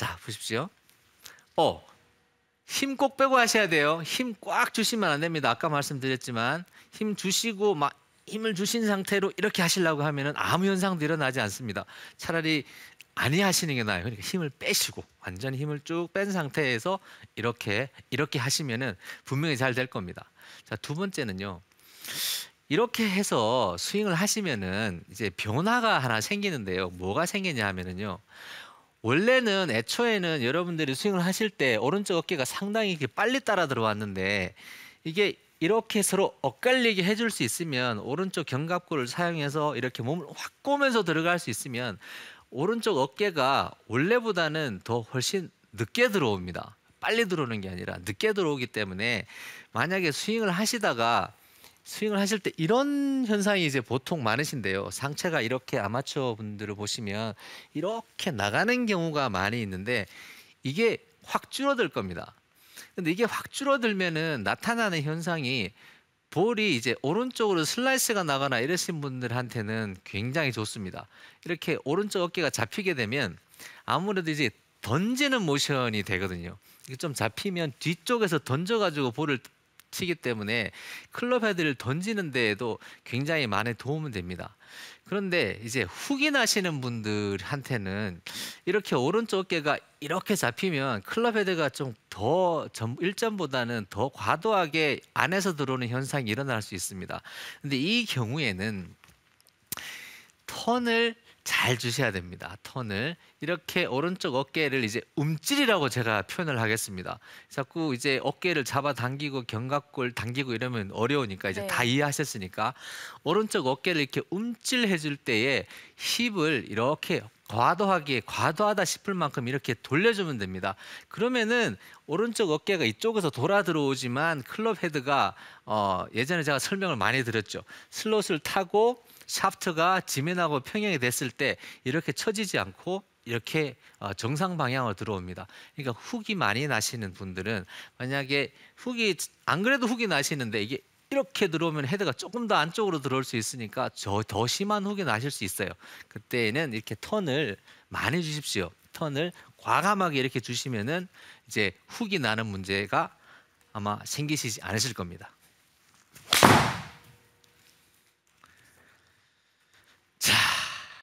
자, 보십시오. 어, 힘꼭 빼고 하셔야 돼요. 힘 꽉 주시면 안 됩니다. 아까 말씀드렸지만 힘 주시고 막 힘을 주신 상태로 이렇게 하시려고 하면은 아무 현상도 일어나지 않습니다. 차라리 아니하시는 게 나아요. 그러니까 힘을 빼시고 완전히 힘을 쭉 뺀 상태에서 이렇게 이렇게 하시면은 분명히 잘 될 겁니다. 자, 두 번째는요. 이렇게 해서 스윙을 하시면은 이제 변화가 하나 생기는데요. 뭐가 생기냐 하면은요. 원래는 애초에는 여러분들이 스윙을 하실 때 오른쪽 어깨가 상당히 이렇게 빨리 따라 들어왔는데 이게 이렇게 서로 엇갈리게 해줄 수 있으면 오른쪽 견갑골을 사용해서 이렇게 몸을 확 꼬면서 들어갈 수 있으면 오른쪽 어깨가 원래보다는 더 훨씬 늦게 들어옵니다. 빨리 들어오는 게 아니라 늦게 들어오기 때문에 만약에 스윙을 하시다가 스윙을 하실 때 이런 현상이 이제 보통 많으신데요. 상체가 이렇게 아마추어 분들을 보시면 이렇게 나가는 경우가 많이 있는데 이게 확 줄어들 겁니다. 근데 이게 확 줄어들면은 나타나는 현상이 볼이 이제 오른쪽으로 슬라이스가 나거나 이러신 분들한테는 굉장히 좋습니다. 이렇게 오른쪽 어깨가 잡히게 되면 아무래도 이제 던지는 모션이 되거든요. 이게 좀 잡히면 뒤쪽에서 던져가지고 볼을 치기 때문에 클럽 헤드를 던지는 데에도 굉장히 많은 도움은 됩니다. 그런데 이제 훅이 나시는 분들한테는 이렇게 오른쪽 어깨가 이렇게 잡히면 클럽 헤드가 좀더 일전보다는 더 과도하게 안에서 들어오는 현상이 일어날 수 있습니다. 근데 이 경우에는 턴을 잘 주셔야 됩니다. 턴을 이렇게 오른쪽 어깨를 이제 움찔이라고 제가 표현을 하겠습니다. 자꾸 이제 어깨를 잡아당기고 견갑골 당기고 이러면 어려우니까 이제 네. 다 이해하셨으니까 오른쪽 어깨를 이렇게 움찔해 줄 때에 힙을 이렇게 과도하기에 과도하다 싶을 만큼 이렇게 돌려주면 됩니다. 그러면은 오른쪽 어깨가 이쪽에서 돌아 들어오지만 클럽 헤드가 어 예전에 제가 설명을 많이 드렸죠. 슬롯을 타고 샤프트가 지면하고 평행이 됐을 때 이렇게 처지지 않고 이렇게 어, 정상 방향으로 들어옵니다. 그러니까 훅이 많이 나시는 분들은 만약에 훅이 안 그래도 훅이 나시는데 이게 이렇게 들어오면 헤드가 조금 더 안쪽으로 들어올 수 있으니까 저더 심한 훅이 나실 수 있어요. 그때는 이렇게 턴을 많이 주십시오. 턴을 과감하게 이렇게 주시면은 이제 훅이 나는 문제가 아마 생기시지 않으실 겁니다.